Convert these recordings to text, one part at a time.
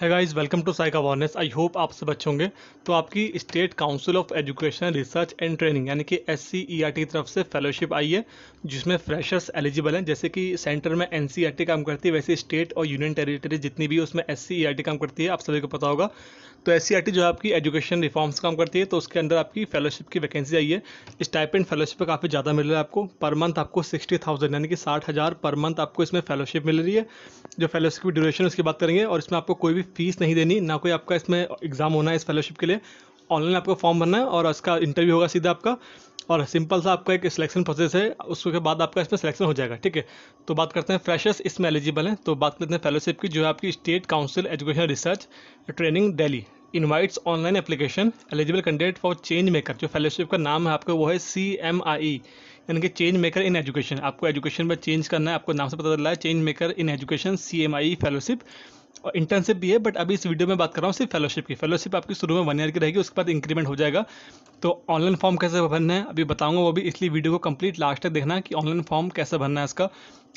है guys welcome to साइक वार्नेस आई होप आप सब अच्छे होंगे तो आपकी state council of education research and training यानी कि S C E R T की तरफ से फेलोशिप आई है जिसमें फ्रेशर्स एलिजिबल हैं जैसे कि सेंटर में एन सी आर टी काम करती है वैसे स्टेट और यूनियन टेरिटरी जितनी भी उसमें S C E R T काम करती है आप सभी को पता होगा तो एस सी आर टी जो आपकी एजुकेशन रिफॉर्म्स काम करती है तो उसके अंदर आपकी फेलोशिप की वैकेंसी आई है इस टाइप एंड फेलोशिप काफ़ी ज़्यादा मिल रहा है आपको पर मंथ आपको सिक्सटी थाउजेंड यानी कि साठ हज़ार पर मंथ आपको इसमें फेलोशिप मिल रही है जो फेलोशिप की ड्यूरेशन उसकी बात करेंगे और इसमें आपको कोई भी फीस नहीं देनी ना कोई आपका इसमें एग्ज़ाम होना है इस फेलोशिप के लिए ऑनलाइन आपका फॉर्म भरना है और उसका इंटरव्यू होगा सीधा आपका और सिंपल सा आपका एक सिलेक्शन प्रोसेस है उसके बाद आपका इसमें सिलेक्शन हो जाएगा ठीक है तो बात करते हैं फ्रेशर्स इसमें एलिजिबल हैं तो बात करते हैं फेलोशिप की जो है आपकी state council education research training daily invites online application eligible candidate for change maker जो फेलोशिप का नाम है आपका वो है सी एम आई ई यानी कि चेंज मेकर इन एजुकेशन आपको एजुकेशन में चेंज करना है आपको नाम से पता चल रहा है change maker in education C M I fellowship और इंटर्नशिप भी है बट अभी इस वीडियो में बात कर रहा हूँ सिर्फ फेलोशिप की फेलोशिप आपकी शुरू में वन ईयर की रहेगी उसके बाद इंक्रीमेंट हो जाएगा तो ऑनलाइन फॉर्म कैसे भरना है अभी बताऊंगा वो भी इसलिए वीडियो को कंप्लीट लास्ट तक देखना कि ऑनलाइन फॉर्म कैसे भरना है इसका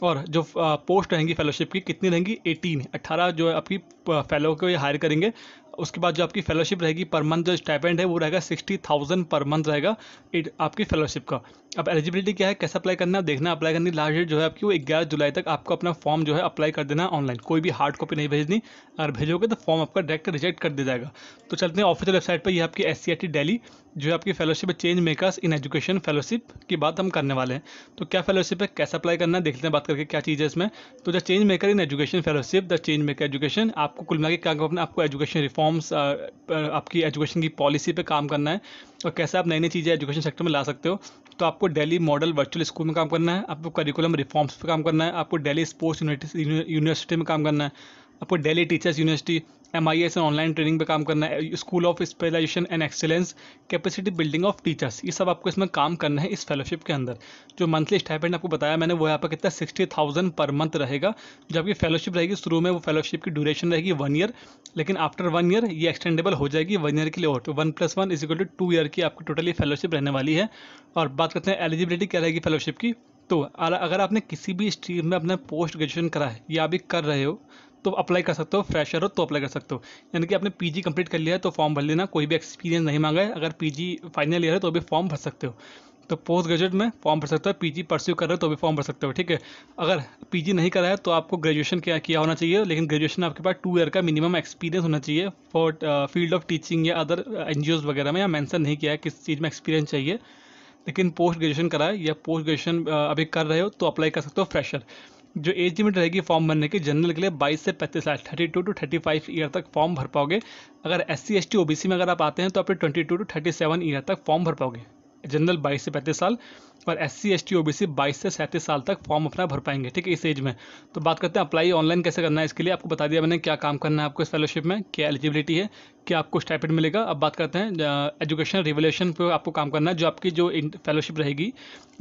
और जो पोस्ट रहेंगी फेलोशिप की कितनी रहेंगी एटीन अट्ठारह जो है आपकी फेलो को ये हायर करेंगे उसके बाद जो आपकी फेलोशिप रहेगी पर मंथ जो स्टाइपेंड है वो रहेगा सिक्सटी थाउजेंड पर मंथ रहेगा इट आपकी फेलोशिप का अब एलिजिबिलिटी क्या है कैसे अप्लाई करना है देखना अप्लाई करनी लास्ट डेट जो है आपकी वो ग्यारह जुलाई तक आपको अपना फॉर्म जो है अप्लाई कर देना ऑनलाइन कोई भी हार्ड कॉपी नहीं भेजनी अगर भेजोगे तो फॉर्म आपका डायरेक्ट रिजेक्ट कर दिया जाएगा तो चलते हैं ऑफिशियल वेबसाइट पर यह आपकी एस सी आई डेली जो है आपकी फेलोशिप है change makers in education fellowship की बात हम करने वाले हैं तो क्या फेलोशिप है कैसे अप्लाई करना है देखते हैं बात करके क्या चीज़ है इसमें तो the change maker in education fellowship the change maker education आपको कुल मिला के क्या करना आपको एजुकेशन रिफॉर्म्स आपकी एजुकेशन की पॉलिसी पर काम करना है और तो कैसे आप नई नई चीज़ें एजुकेशन सेक्टर में ला सकते हो तो आपको डेली मॉडल वर्चुअल स्कूल में काम करना है आपको करिकुलम रिफॉर्म्स पर काम करना है आपको डेली स्पोर्ट्स यूनिवर्सिटी में काम करना है आपको daily teachers university M I S online training पे काम करना है school of specialization and excellence capacity building of teachers ये सब आपको इसमें काम करना है इस फेलोशिप के अंदर जो मंथली स्टाइपेंड आपको बताया मैंने वो यहाँ पर कितना सिक्सटी थाउजेंड पर मंथ रहेगा जो आपकी फेलोशिप रहेगी शुरू में वो फेलोशिप की ड्यूरेशन रहेगी वन ईयर लेकिन आफ्टर वन ईयर ये एक्सटेंडेबल हो जाएगी वन ईयर के लिए और तो one plus one is equal to two year की आपकी टोटली फेलोशिप रहने वाली है और बात करते हैं एलिजिबिलिटी क्या रहेगी फेलोशिप की तो अगर आपने किसी भी स्ट्रीम में अपना पोस्ट ग्रेजुएशन करा है या अभी कर रहे हो तो अप्लाई कर सकते हो फ्रेशर हो तो अप्लाई कर सकते हो यानी कि आपने पीजी कंप्लीट कर लिया है तो फॉर्म भर लेना कोई भी एक्सपीरियंस नहीं मांगा है अगर पीजी फाइनल ईयर है तो भी फॉर्म भर सकते हो तो पोस्ट ग्रेजुएट में फॉर्म भर सकते हो पीजी परस्यू कर रहे हो तो भी फॉर्म भर सकते हो ठीक है अगर पीजी नहीं करा है तो आपको ग्रेजुएशन क्या किया होना चाहिए लेकिन ग्रेजुएशन आपके पास टू ईयर का मिनिमम एक्सपीरियंस होना चाहिए फॉर फील्ड ऑफ टीचिंग या अदर एन uh, वगैरह में या मैंसन नहीं किया है किस चीज़ में एक्सपीरियंस चाहिए लेकिन पोस्ट ग्रेजुएशन करा है या पोस्ट ग्रेजुएशन uh, अभी कर रहे हो तो अप्लाई कर सकते हो फ्रेशर जो एज लिमिट रहेगी फॉर्म भरने की जनरल के लिए 22 से 35 साल 32 टू 35 ईयर तक फॉर्म भर पाओगे अगर S C S T O B C में अगर आप आते हैं तो आप twenty two to thirty seven year तक फॉर्म भर पाओगे जनरल 22 से 35 साल और S C S T O B C बाईस से सैंतीस साल तक फॉर्म अपना भर पाएंगे ठीक है इस एज में तो बात करते हैं अप्लाई ऑनलाइन कैसे करना है इसके लिए आपको बता दिया मैंने क्या काम करना है आपको इस फेलोशिप में क्या एलिजिबिलिटी है क्या आपको स्टाइपेंड मिलेगा अब बात करते हैं एजुकेशन रिवोल्यूशन पर आपको काम करना है जो आपकी जो फेलोशिप रहेगी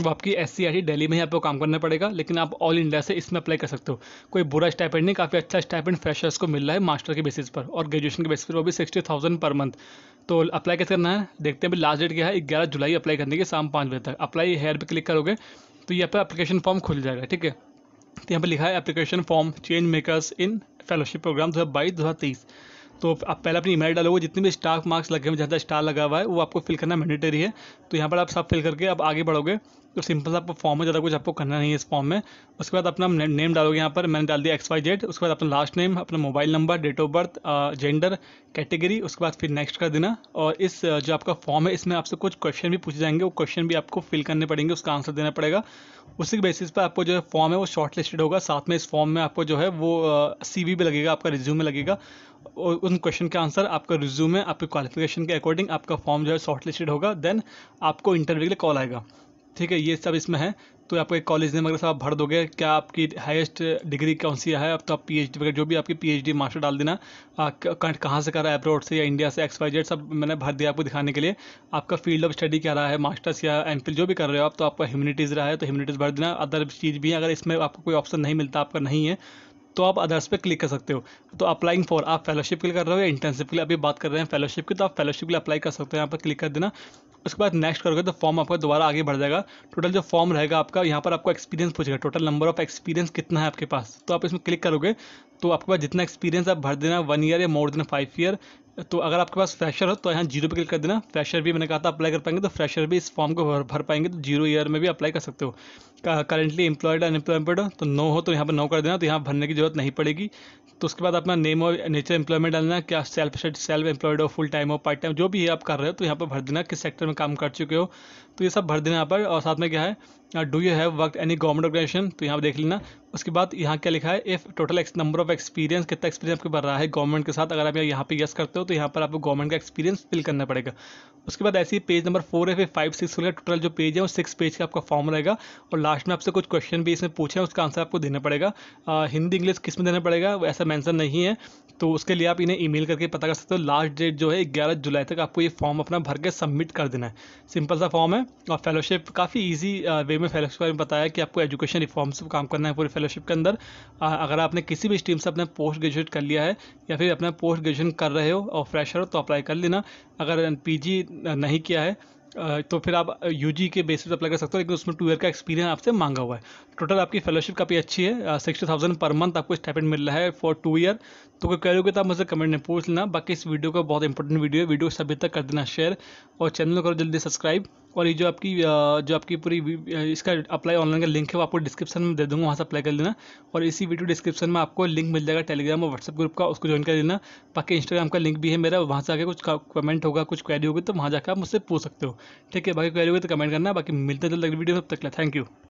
वो आपकी एस सी डेली में ही आपको काम करना पड़ेगा लेकिन आप ऑल इंडिया से इसमें अप्लाई कर सकते हो कोई बुरा स्टाइपेंड नहीं काफ़ी अच्छा स्टाइपेंड फ्रेशर्स को मिल रहा है मास्टर के बेसिस पर और ग्रेजुएशन के बेसिस पर वो भी सिक्सटी थाउजेंड पर मंथ तो अप्लाई कैसे करना है देखते हैं लास्ट डेट क्या है ग्यारह जुलाई अप्लाई करने की शाम पाँच बजे तक अप्लाई हेयर पर क्लिक करोगे तो यहाँ पर अप्लीकेशन फॉर्म खुल जाएगा ठीक है तो यहाँ पर लिखा है application form change makers in fellowship program दो हज़ार बाईस दो हज़ार तेईस तो आप पहले अपनी ईमेल डालोगे जितने भी स्टाफ मार्क्स लगे हुए जहाँ स्टार लगा हुआ है वो आपको फिल करना मैंडेटरी है तो यहाँ पर आप सब फिल करके आप आगे बढ़ोगे तो सिंपल सा आपको फॉर्म में ज़्यादा कुछ आपको करना नहीं है इस फॉर्म में उसके बाद अपना नेम डालोगे यहाँ पर मैंने डाल दिया एक्स वाई जेड उसके बाद अपना लास्ट नेम अपना mobile number date of birth gender category उसके बाद फिर नेक्स्ट कर देना और इस जो आपका फॉर्म है इसमें आपसे कुछ क्वेश्चन भी पूछे जाएंगे वो क्वेश्चन भी आपको फिल करने पड़ेंगे उसका आंसर देना पड़ेगा उसी के बेसिस पर आपको जो है फॉर्म है वो शॉर्ट लिस्टेड होगा साथ में इस फॉर्म में आपको जो है वो सी भी लगेगा आपका रिज्यूम लगेगा उन क्वेश्चन का आंसर आपका रिज्यूम है आपके क्वालिफिकेशन के अकॉर्डिंग आपका फॉर्म जो है शॉर्ट लिस्टेड होगा देन आपको इंटरव्यू के लिए कॉल आएगा ठीक है ये सब इसमें है तो आपको एक कॉलेज नेम अगर सब आप भर दोगे क्या आपकी हाईएस्ट डिग्री कौन सी है अब तो आप पीएचडी वगैरह जो भी आपकी पीएचडी मास्टर डाल देना कहाँ से कर रहा है अब्रॉड से या इंडिया से एक्स वाई जेड सब मैंने भर दिया आपको दिखाने के लिए आपका फील्ड ऑफ स्टडी क्या रहा है मास्टर्स या एम जो भी कर रहे हो आप तो आपका ह्यूमिनिटीज़ रहा है तो ह्यूमिनिटीज़ भर देना अदर चीज़ भी है अगर इसमें आपको कोई ऑप्शन नहीं मिलता आपका नहीं है तो आप अदर्स पे क्लिक कर सकते हो तो अप्लाइंग फॉर आप फेलोशिप के लिए कर रहे हो या इंटर्नशिप के लिए अभी बात कर रहे हैं फेलोशिप की तो आप फेलोशिप के लिए अप्लाई कर सकते हो यहाँ पर क्लिक कर देना उसके बाद नेक्स्ट करोगे तो फॉर्म आपका दोबारा आगे बढ़ जाएगा टोटल जो फॉर्म रहेगा आपका यहाँ पर आपको एक्सपीरियंस पूछेगा टोटल नंबर ऑफ एक्सपीरियंस कितना है आपके पास तो आप इसमें क्लिक करोगे तो आपके पास जितना एक्सपीरियंस आप भर देना वन ईयर या मोर देन फाइव ईयर तो अगर आपके पास फ्रेशर हो तो यहाँ जीरो पे क्लिक कर देना फ्रेशर भी मैंने कहा था अप्लाई कर पाएंगे तो फ्रेशर भी इस फॉर्म को भर, भर पाएंगे तो जीरो ईयर में भी अप्लाई कर सकते हो करेंटली एम्प्लॉयड अनएम्प्लॉयमेंट हो तो नो हो तो यहाँ पर नो कर देना तो यहाँ भरने की जरूरत नहीं पड़ेगी तो उसके बाद अपना नेम और नेचर एम्प्लॉयमेंट डालना क्या सेल्फ सेल्फ एम्प्लॉयड हो फुल टाइम हो पार्ट टाइम जो भी है आप कर रहे हो तो यहाँ पर भर देना किस सेक्टर में काम कर चुके हो तो ये सब भर देना यहाँ पर और साथ में क्या है do you have work any government organization तो यहाँ पर देख लेना उसके बाद यहाँ क्या लिखा है if total number of experience कितना एक्सपीरियंस आपके बढ़ रहा है गवर्नमेंट के साथ अगर आप यहाँ पे यस करते हो हो तो यहाँ पर आपको गवर्नमेंट का एक्सपीरियंस फिल करना पड़ेगा उसके बाद ऐसे ही पेज नंबर फोर है फिर फाइव सिक्स का टोटल जो पेज है वो सिक्स पेज का आपका फॉर्म रहेगा और लास्ट में आपसे कुछ क्वेश्चन भी इसमें पूछे हैं उसका आंसर आपको देना पड़ेगा आ, हिंदी इंग्लिश किस में देना पड़ेगा ऐसा मैंसन नहीं है तो उसके लिए आप इन्हें ईमेल करके पता कर सकते हो लास्ट डेट जो है ग्यारह जुलाई तक आपको ये फॉर्म अपना भर के सबमिट कर देना है सिंपल सा फॉर्म है और फेलोशिप काफ़ी ईजी वे में फेलोशिप में बताया कि आपको एजुकेशन रिफॉर्म्स से काम करना है पूरी फेलोशिप के अंदर अगर आपने किसी भी स्ट्रीम से अपना पोस्ट ग्रेजुएट कर लिया है या फिर अपना पोस्ट ग्रेजुएशन कर रहे हो और फ्रेशर हो तो अप्लाई कर लेना अगर पीजी नहीं किया है तो फिर आप यूजी के बेसिस पर अप्लाई कर सकते हो लेकिन उसमें टू ईयर का एक्सपीरियंस आपसे मांगा हुआ है टोटल आपकी फेलोशिप काफ़ी अच्छी है सिक्सटी थाउजेंड पर मंथ आपको स्टाइपेंड मिल रहा है फॉर टू ईयर तो कोई कह रहे हो तो आप मुझसे कमेंट में पूछ लेना बाकी इस वीडियो का बहुत इंपॉर्टेंट वीडियो है वीडियो सभी तक कर देना शेयर और चैनल को करो जल्दी सब्सक्राइब और ये जो आपकी जो आपकी पूरी इसका अप्लाई ऑनलाइन का लिंक है वो आपको डिस्क्रिप्शन में दे दूँगा वहाँ से अप्लाई कर लेना और इसी वीडियो डिस्क्रिप्शन में आपको लिंक मिल जाएगा टेलीग्राम और व्हाट्सअप ग्रुप का उसको ज्वाइन कर लेना बाकी इंस्टाग्राम का लिंक भी है मेरा वहाँ से आगे कुछ कमेंट होगा कुछ क्वेरी होगी तो वहाँ जाकर आप मुझसे पूछ सकते हो ठीक है बाकी क्वेरी होगी तो कमेंट करना बाकी मिलते जल्द अगली वीडियो तब तक थैंक यू